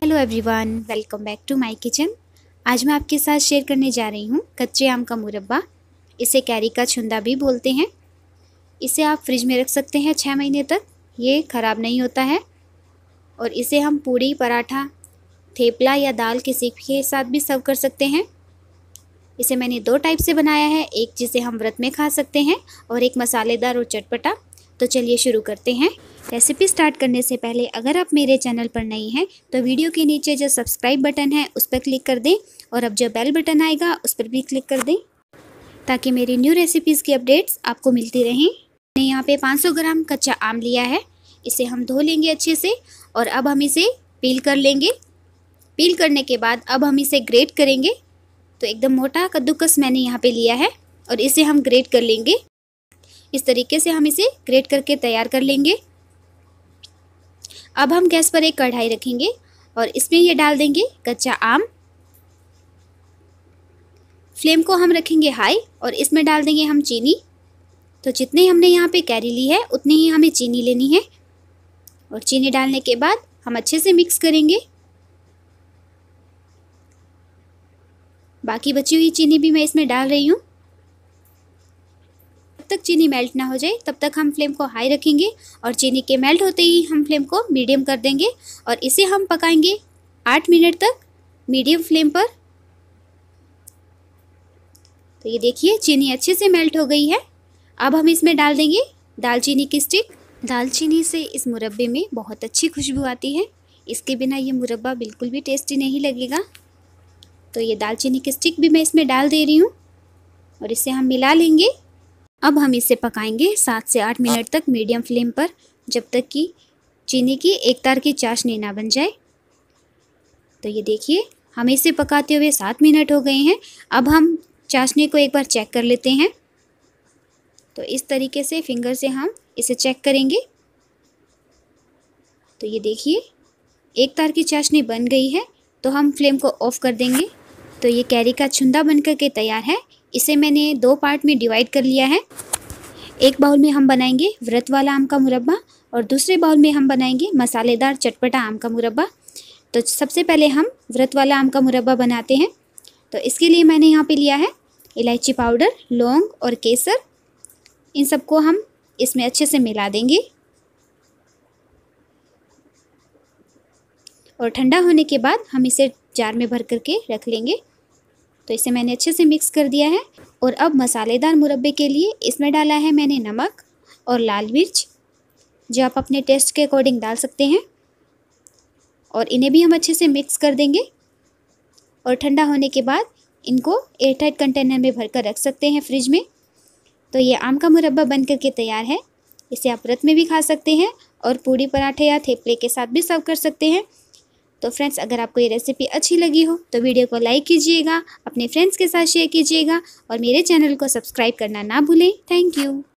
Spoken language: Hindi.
hello everyone welcome back to my kitchen आज मैं आपके साथ शेयर करने जा रही हूँ कच्चे आम का मुरब्बा इसे कैरी का छुंदा भी बोलते हैं इसे आप फ्रिज में रख सकते हैं छः महीने तक ये ख़राब नहीं होता है और इसे हम पूड़ी पराठा थेपला या दाल किसी के साथ भी सर्व कर सकते हैं इसे मैंने दो टाइप से बनाया है एक जिसे हम व्रत में खा सकते हैं और एक मसालेदार और चटपटा तो चलिए शुरू करते हैं रेसिपी स्टार्ट करने से पहले अगर आप मेरे चैनल पर नए हैं तो वीडियो के नीचे जो सब्सक्राइब बटन है उस पर क्लिक कर दें और अब जो बेल बटन आएगा उस पर भी क्लिक कर दें ताकि मेरी न्यू रेसिपीज़ की अपडेट्स आपको मिलती रहें मैंने यहाँ पे 500 ग्राम कच्चा आम लिया है इसे हम धो लेंगे अच्छे से और अब हम इसे पील कर लेंगे पील करने के बाद अब हम इसे ग्रेट करेंगे तो एकदम मोटा कद्दूकस मैंने यहाँ पर लिया है और इसे हम ग्रेट कर लेंगे इस तरीके से हम इसे ग्रेट करके तैयार कर लेंगे अब हम गैस पर एक कढ़ाई रखेंगे और इसमें ये डाल देंगे कच्चा आम फ्लेम को हम रखेंगे हाई और इसमें डाल देंगे हम चीनी तो जितने हमने यहाँ पे कैरी ली है उतनी ही हमें चीनी लेनी है और चीनी डालने के बाद हम अच्छे से मिक्स करेंगे बाकी बची हुई चीनी भी मैं इसमें डाल रही हूँ तक चीनी मेल्ट ना हो जाए तब तक हम फ्लेम को हाई रखेंगे और चीनी के मेल्ट होते ही हम फ्लेम को मीडियम कर देंगे और इसे हम पकाएंगे आठ मिनट तक मीडियम फ्लेम पर तो ये देखिए चीनी अच्छे से मेल्ट हो गई है अब हम इसमें डाल देंगे दालचीनी की स्टिक दालचीनी से इस मुरब्बे में बहुत अच्छी खुशबू आती है इसके बिना ये मुरब्बा बिल्कुल भी टेस्टी नहीं लगेगा तो ये दालचीनी की स्टिक भी मैं इसमें डाल दे रही हूँ और इसे हम मिला लेंगे अब हम इसे पकाएंगे सात से आठ मिनट तक मीडियम फ्लेम पर जब तक कि चीनी की एक तार की चाशनी ना बन जाए तो ये देखिए हमें इसे पकाते हुए सात मिनट हो गए हैं अब हम चाशनी को एक बार चेक कर लेते हैं तो इस तरीके से फिंगर से हम इसे चेक करेंगे तो ये देखिए एक तार की चाशनी बन गई है तो हम फ्लेम को ऑफ़ कर देंगे तो ये कैरी का छुंदा बनकर के तैयार है इसे मैंने दो पार्ट में डिवाइड कर लिया है एक बाउल में हम बनाएंगे व्रत वाला आम का मुरब्बा और दूसरे बाउल में हम बनाएंगे मसालेदार चटपटा आम का मुरब्बा तो सबसे पहले हम व्रत वाला आम का मुरब्बा बनाते हैं तो इसके लिए मैंने यहाँ पे लिया है इलायची पाउडर लौंग और केसर इन सबको हम इसमें अच्छे से मिला देंगे और ठंडा होने के बाद हम इसे जार में भर करके रख लेंगे तो इसे मैंने अच्छे से मिक्स कर दिया है और अब मसालेदार मुरब्बे के लिए इसमें डाला है मैंने नमक और लाल मिर्च जो आप अपने टेस्ट के अकॉर्डिंग डाल सकते हैं और इन्हें भी हम अच्छे से मिक्स कर देंगे और ठंडा होने के बाद इनको एयरटाइट कंटेनर में भरकर रख सकते हैं फ्रिज में तो ये आम का मुरब्बा बन करके तैयार है इसे आप व्रत में भी खा सकते हैं और पूड़ी पराठे या थेपले के साथ भी सर्व कर सकते हैं तो फ्रेंड्स अगर आपको ये रेसिपी अच्छी लगी हो तो वीडियो को लाइक कीजिएगा अपने फ्रेंड्स के साथ शेयर कीजिएगा और मेरे चैनल को सब्सक्राइब करना ना भूलें थैंक यू